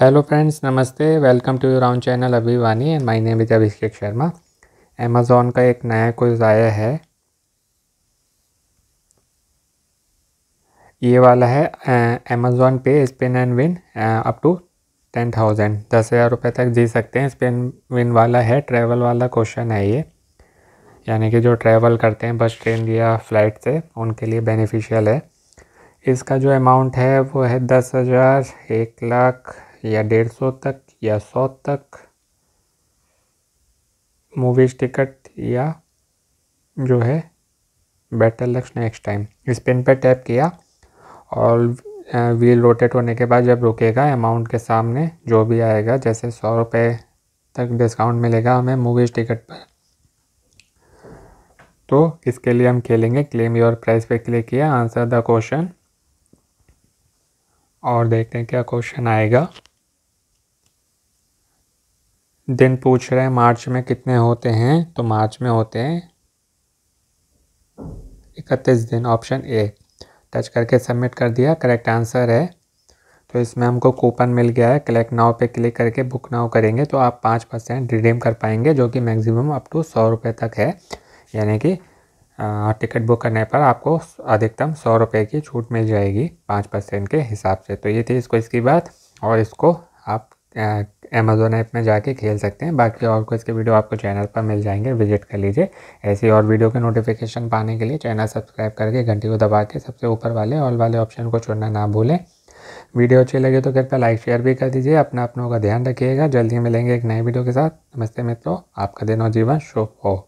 hello friends नमस्ते welcome to you round channel अभिवानी and my name is Abhishek Sharma Amazon का एक नया क्विज आया है ये वाला है Amazon pay spin and win up to ten thousand दस हज़ार रुपये तक जी सकते हैं स्पिन विन वाला है ट्रैवल वाला क्वेश्चन है ये यानी कि जो ट्रैवल करते हैं बस ट्रेन या फ्लाइट से उनके लिए बेनिफिशियल है इसका जो अमाउंट है वो है दस हज़ार एक लाख या डेढ़ सौ तक या सौ तक मूवीज़ टिकट या जो है बेटर लक्स नेक्स्ट टाइम इस पिन पर टैप किया और व्हील रोटेट होने के बाद जब रुकेगा अमाउंट के सामने जो भी आएगा जैसे सौ रुपये तक डिस्काउंट मिलेगा हमें मूवीज़ टिकट पर तो इसके लिए हम खेलेंगे क्लेम योर प्राइस पे क्लिक किया आंसर द क्वेश्चन और देखते हैं क्या क्वेश्चन आएगा दिन पूछ रहे हैं मार्च में कितने होते हैं तो मार्च में होते हैं इकतीस दिन ऑप्शन ए टच करके सबमिट कर दिया करेक्ट आंसर है तो इसमें हमको कूपन मिल गया है कलेक्ट नाव पे क्लिक करके बुक नाव करेंगे तो आप पाँच परसेंट रिडीम कर पाएंगे जो कि मैक्सिमम अप टू सौ रुपये तक है यानी कि टिकट बुक करने पर आपको अधिकतम सौ रुपये की छूट मिल जाएगी पाँच परसेंट के हिसाब से तो ये थी इसको इसकी बात और इसको आप अमेज़ोन ऐप में जाके खेल सकते हैं बाकी और कुछ के वीडियो आपको चैनल पर मिल जाएंगे विजिट कर लीजिए ऐसी और वीडियो के नोटिफिकेशन पाने के लिए चैनल सब्सक्राइब करके घंटी को दबा के सबसे ऊपर वाले ऑल वाले ऑप्शन को चुनना ना भूलें वीडियो अच्छी लगे तो कृपया लाइक शेयर भी कर दीजिए अपना अपनों का ध्यान रखिएगा जल्दी मिलेंगे एक नए वीडियो के साथ नमस्ते मित्रों आपका दिन और जीवन शुभ हो